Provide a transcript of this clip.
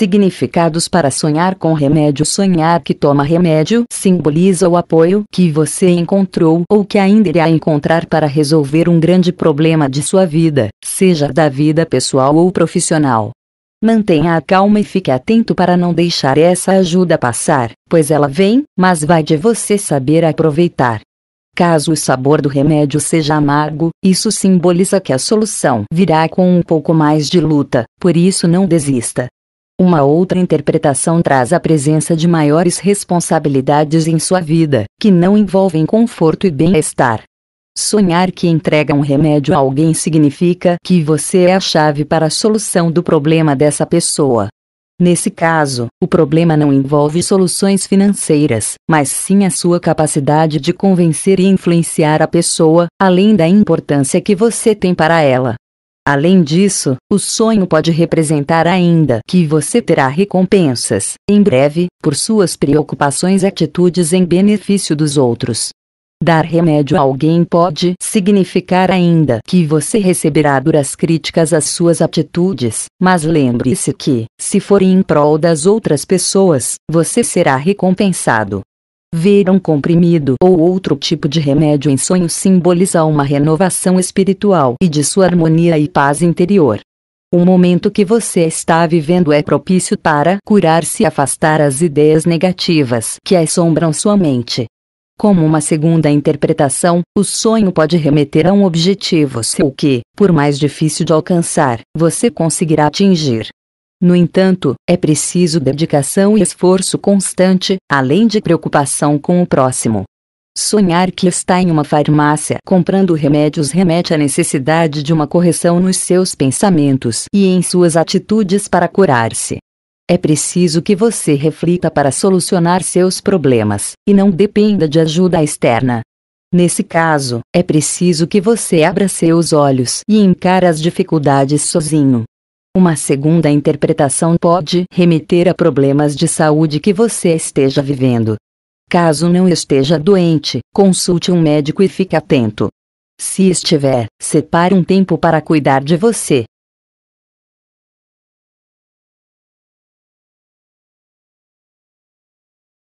Significados para sonhar com remédio Sonhar que toma remédio simboliza o apoio que você encontrou ou que ainda irá encontrar para resolver um grande problema de sua vida, seja da vida pessoal ou profissional. Mantenha a calma e fique atento para não deixar essa ajuda passar, pois ela vem, mas vai de você saber aproveitar. Caso o sabor do remédio seja amargo, isso simboliza que a solução virá com um pouco mais de luta, por isso não desista. Uma outra interpretação traz a presença de maiores responsabilidades em sua vida, que não envolvem conforto e bem-estar. Sonhar que entrega um remédio a alguém significa que você é a chave para a solução do problema dessa pessoa. Nesse caso, o problema não envolve soluções financeiras, mas sim a sua capacidade de convencer e influenciar a pessoa, além da importância que você tem para ela. Além disso, o sonho pode representar ainda que você terá recompensas, em breve, por suas preocupações e atitudes em benefício dos outros. Dar remédio a alguém pode significar ainda que você receberá duras críticas às suas atitudes, mas lembre-se que, se for em prol das outras pessoas, você será recompensado. Ver um comprimido ou outro tipo de remédio em sonho simboliza uma renovação espiritual e de sua harmonia e paz interior. O momento que você está vivendo é propício para curar-se e afastar as ideias negativas que assombram sua mente. Como uma segunda interpretação, o sonho pode remeter a um objetivo seu que, por mais difícil de alcançar, você conseguirá atingir. No entanto, é preciso dedicação e esforço constante, além de preocupação com o próximo. Sonhar que está em uma farmácia comprando remédios remete à necessidade de uma correção nos seus pensamentos e em suas atitudes para curar-se. É preciso que você reflita para solucionar seus problemas, e não dependa de ajuda externa. Nesse caso, é preciso que você abra seus olhos e encare as dificuldades sozinho. Uma segunda interpretação pode remeter a problemas de saúde que você esteja vivendo. Caso não esteja doente, consulte um médico e fique atento. Se estiver, separe um tempo para cuidar de você,